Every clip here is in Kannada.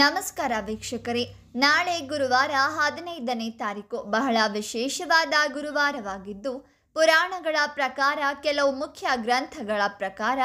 ನಮಸ್ಕಾರ ವೀಕ್ಷಕರೇ ನಾಳೆ ಗುರುವಾರ ಹದಿನೈದನೇ ತಾರೀಕು ಬಹಳ ವಿಶೇಷವಾದ ಗುರುವಾರವಾಗಿದ್ದು ಪುರಾಣಗಳ ಪ್ರಕಾರ ಕೆಲವು ಮುಖ್ಯ ಗ್ರಂಥಗಳ ಪ್ರಕಾರ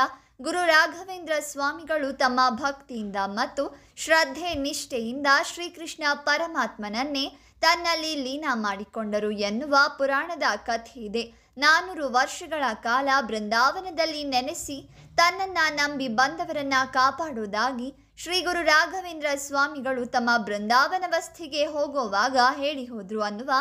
ಗುರು ರಾಘವೇಂದ್ರ ಸ್ವಾಮಿಗಳು ತಮ್ಮ ಭಕ್ತಿಯಿಂದ ಮತ್ತು ಶ್ರದ್ಧೆ ನಿಷ್ಠೆಯಿಂದ ಶ್ರೀಕೃಷ್ಣ ಪರಮಾತ್ಮನನ್ನೇ ತನ್ನಲ್ಲಿ ಲೀನ ಮಾಡಿಕೊಂಡರು ಎನ್ನುವ ಪುರಾಣದ ಕಥೆ ಇದೆ ನಾನೂರು ವರ್ಷಗಳ ಕಾಲ ಬೃಂದಾವನದಲ್ಲಿ ನೆನೆಸಿ ತನ್ನನ್ನು ನಂಬಿ ಬಂದವರನ್ನ ಕಾಪಾಡುವುದಾಗಿ ಶ್ರೀ ಗುರು ರಾಘವೇಂದ್ರ ಸ್ವಾಮಿಗಳು ತಮ್ಮ ಬೃಂದಾವನ ವಸ್ತಿಗೆ ಹೋಗುವಾಗ ಹೇಳಿ ಹೋದ್ರು ಅನ್ನುವ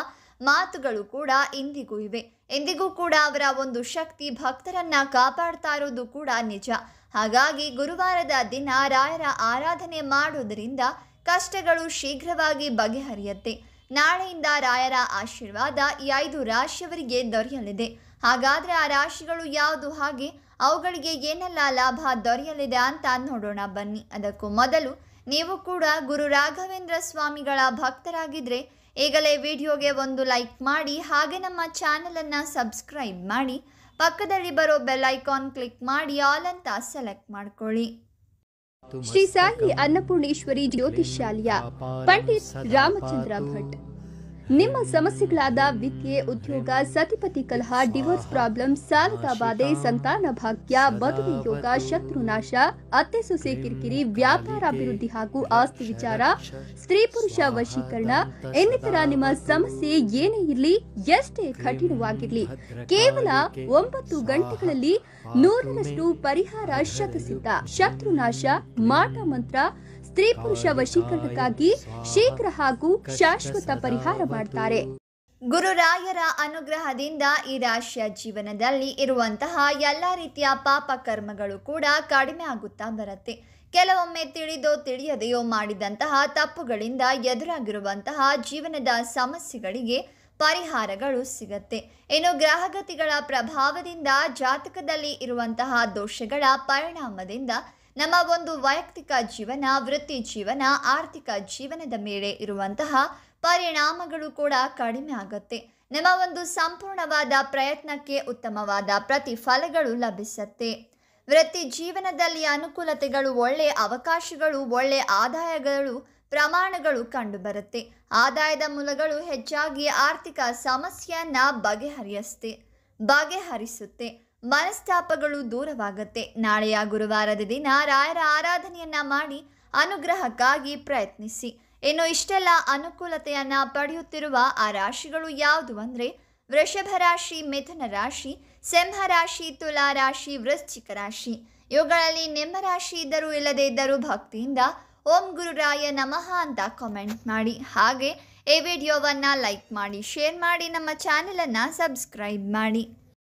ಮಾತುಗಳು ಕೂಡ ಇಂದಿಗೂ ಇವೆ ಎಂದಿಗೂ ಕೂಡ ಅವರ ಒಂದು ಶಕ್ತಿ ಭಕ್ತರನ್ನ ಕಾಪಾಡ್ತಾ ಇರೋದು ಕೂಡ ನಿಜ ಹಾಗಾಗಿ ಗುರುವಾರದ ದಿನ ರಾಯರ ಆರಾಧನೆ ಮಾಡುವುದರಿಂದ ಕಷ್ಟಗಳು ಶೀಘ್ರವಾಗಿ ಬಗೆಹರಿಯುತ್ತೆ ನಾಳೆಯಿಂದ ರಾಯರ ಆಶೀರ್ವಾದ ಈ ಐದು ರಾಶಿಯವರಿಗೆ ದೊರೆಯಲಿದೆ ಹಾಗಾದರೆ ಆ ರಾಶಿಗಳು ಯಾವುದು ಹಾಗೆ ಅವುಗಳಿಗೆ ಏನೆಲ್ಲ ಲಾಭ ದೊರೆಯಲಿದೆ ಅಂತ ನೋಡೋಣ ಬನ್ನಿ ಅದಕ್ಕೂ ಮೊದಲು ನೀವು ಕೂಡ ಗುರು ರಾಘವೇಂದ್ರ ಸ್ವಾಮಿಗಳ ಭಕ್ತರಾಗಿದ್ದರೆ ಈಗಲೇ ವಿಡಿಯೋಗೆ ಒಂದು ಲೈಕ್ ಮಾಡಿ ಹಾಗೆ ನಮ್ಮ ಚಾನಲನ್ನು ಸಬ್ಸ್ಕ್ರೈಬ್ ಮಾಡಿ ಪಕ್ಕದಲ್ಲಿ ಬರೋ ಬೆಲ್ ಐಕಾನ್ ಕ್ಲಿಕ್ ಮಾಡಿ ಆಲ್ ಅಂತ ಸೆಲೆಕ್ಟ್ ಮಾಡ್ಕೊಳ್ಳಿ ಶ್ರೀ ಸಾಯಿ ಅನ್ನಪೂರ್ಣೇಶ್ವರಿ ಜ್ಯೋತಿಷ್ಯಾಲಯ ಪಂಡಿತ್ ರಾಮಚಂದ್ರ ಭಟ್ ನಿಮ್ಮ ಸಮಸ್ಯೆಗಳಾದ ವಿದ್ಯೆ ಉದ್ಯೋಗ ಸತಿಪತಿ ಕಲಹ ಡಿವೋರ್ಸ್ ಪ್ರಾಬ್ಲಮ್ ಸಾಲದ ಬಾಧೆ ಸಂತಾನ ಭಾಗ್ಯ ಬದುಕಿ ಯೋಗ ಶತ್ರುನಾಶ ಅತ್ತೆ ಸೊಸೆ ಕಿರಿಕಿರಿ ವ್ಯಾಪಾರ ಅಭಿವೃದ್ಧಿ ಹಾಗೂ ಆಸ್ತಿ ವಿಚಾರ ಸ್ತ್ರೀ ಪುರುಷ ವಶೀಕರಣ ಇನ್ನಿತರ ನಿಮ್ಮ ಸಮಸ್ಯೆ ಏನೇ ಇರಲಿ ಎಷ್ಟೇ ಕಠಿಣವಾಗಿರಲಿ ಕೇವಲ ಒಂಬತ್ತು ಗಂಟೆಗಳಲ್ಲಿ ನೂರರಷ್ಟು ಪರಿಹಾರ ಶತಸಿದ್ಧ ಶತ್ರುನಾಶ ಮಾಟ ಮಂತ್ರ ಸ್ತ್ರೀ ಪುರುಷ ವಶೀಕರಣಕ್ಕಾಗಿ ಶೀಘ್ರ ಹಾಗೂ ಶಾಶ್ವತ ಪರಿಹಾರ ಮಾಡಿ ಮಾಡ್ತಾರೆ ಗುರುರಾಯರ ಅನುಗ್ರಹದಿಂದ ಈ ರಾಶಿಯ ಜೀವನದಲ್ಲಿ ಇರುವಂತಹ ಎಲ್ಲ ರೀತಿಯ ಪಾಪ ಕರ್ಮಗಳು ಕೂಡ ಕಡಿಮೆ ಆಗುತ್ತಾ ಬರುತ್ತೆ ಕೆಲವೊಮ್ಮೆ ತಿಳಿದೋ ತಿಳಿಯದೆಯೋ ಮಾಡಿದಂತಹ ತಪ್ಪುಗಳಿಂದ ಎದುರಾಗಿರುವಂತಹ ಜೀವನದ ಸಮಸ್ಯೆಗಳಿಗೆ ಪರಿಹಾರಗಳು ಸಿಗತ್ತೆ ಇನ್ನು ಗ್ರಹಗತಿಗಳ ಪ್ರಭಾವದಿಂದ ಜಾತಕದಲ್ಲಿ ಇರುವಂತಹ ದೋಷಗಳ ಪರಿಣಾಮದಿಂದ ನಮ್ಮ ಒಂದು ವೈಯಕ್ತಿಕ ಜೀವನ ವೃತ್ತಿ ಜೀವನ ಆರ್ಥಿಕ ಜೀವನದ ಮೇಲೆ ಇರುವಂತಹ ಪರಿಣಾಮಗಳು ಕೂಡ ಕಡಿಮೆ ಆಗುತ್ತೆ ನಮ್ಮ ಒಂದು ಸಂಪೂರ್ಣವಾದ ಪ್ರಯತ್ನಕ್ಕೆ ಉತ್ತಮವಾದ ಪ್ರತಿಫಲಗಳು ಲಭಿಸುತ್ತೆ ವೃತ್ತಿ ಜೀವನದಲ್ಲಿ ಅನುಕೂಲತೆಗಳು ಒಳ್ಳೆ ಅವಕಾಶಗಳು ಒಳ್ಳೆ ಆದಾಯಗಳು ಪ್ರಮಾಣಗಳು ಕಂಡುಬರುತ್ತೆ ಆದಾಯದ ಮೂಲಗಳು ಹೆಚ್ಚಾಗಿ ಆರ್ಥಿಕ ಸಮಸ್ಯೆಯನ್ನು ಬಗೆಹರಿಸುತ್ತೆ ಬಗೆಹರಿಸುತ್ತೆ ಮನಸ್ತಾಪಗಳು ದೂರವಾಗುತ್ತೆ ನಾಳೆಯ ಗುರುವಾರದ ದಿನ ರಾಯರ ಆರಾಧನೆಯನ್ನ ಮಾಡಿ ಅನುಗ್ರಹಕ್ಕಾಗಿ ಪ್ರಯತ್ನಿಸಿ ಇನ್ನು ಇಷ್ಟೆಲ್ಲ ಅನುಕೂಲತೆಯನ್ನ ಪಡೆಯುತ್ತಿರುವ ಆ ರಾಶಿಗಳು ಯಾವುದು ಅಂದರೆ ವೃಷಭ ರಾಶಿ ಮಿಥುನ ರಾಶಿ ಸಿಂಹ ರಾಶಿ ತುಲಾ ರಾಶಿ ವೃಶ್ಚಿಕ ರಾಶಿ ಇವುಗಳಲ್ಲಿ ನಿಮ್ಮ ರಾಶಿ ಇದ್ದರೂ ಇಲ್ಲದೇ ಇದ್ದರೂ ಭಕ್ತಿಯಿಂದ ಓಂ ಗುರುರಾಯ ನಮಃ ಅಂತ ಕಾಮೆಂಟ್ ಮಾಡಿ ಹಾಗೆ ಈ ವಿಡಿಯೋವನ್ನು ಲೈಕ್ ಮಾಡಿ ಶೇರ್ ಮಾಡಿ ನಮ್ಮ ಚಾನೆಲನ್ನು ಸಬ್ಸ್ಕ್ರೈಬ್ ಮಾಡಿ